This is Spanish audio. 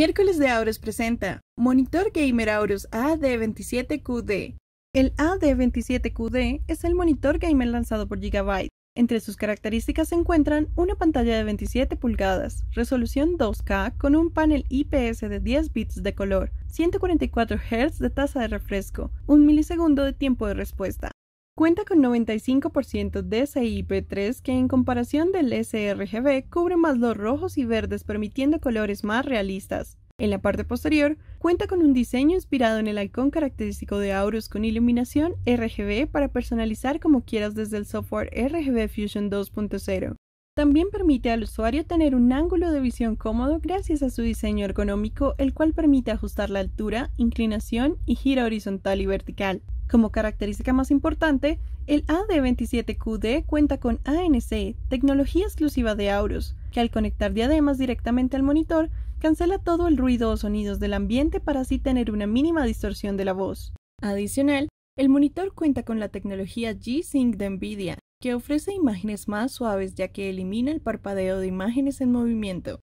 Miércoles de Auros presenta Monitor Gamer Auros AD27QD. El AD27QD es el monitor gamer lanzado por Gigabyte. Entre sus características se encuentran una pantalla de 27 pulgadas, resolución 2K con un panel IPS de 10 bits de color, 144 Hz de tasa de refresco, 1 milisegundo de tiempo de respuesta, Cuenta con 95% de CIP3 que en comparación del sRGB cubre más los rojos y verdes permitiendo colores más realistas. En la parte posterior, cuenta con un diseño inspirado en el halcón característico de Aorus con iluminación RGB para personalizar como quieras desde el software RGB Fusion 2.0. También permite al usuario tener un ángulo de visión cómodo gracias a su diseño ergonómico, el cual permite ajustar la altura, inclinación y gira horizontal y vertical. Como característica más importante, el AD27QD cuenta con ANC, tecnología exclusiva de Auros, que al conectar diademas directamente al monitor, cancela todo el ruido o sonidos del ambiente para así tener una mínima distorsión de la voz. Adicional, el monitor cuenta con la tecnología G-Sync de Nvidia, que ofrece imágenes más suaves ya que elimina el parpadeo de imágenes en movimiento.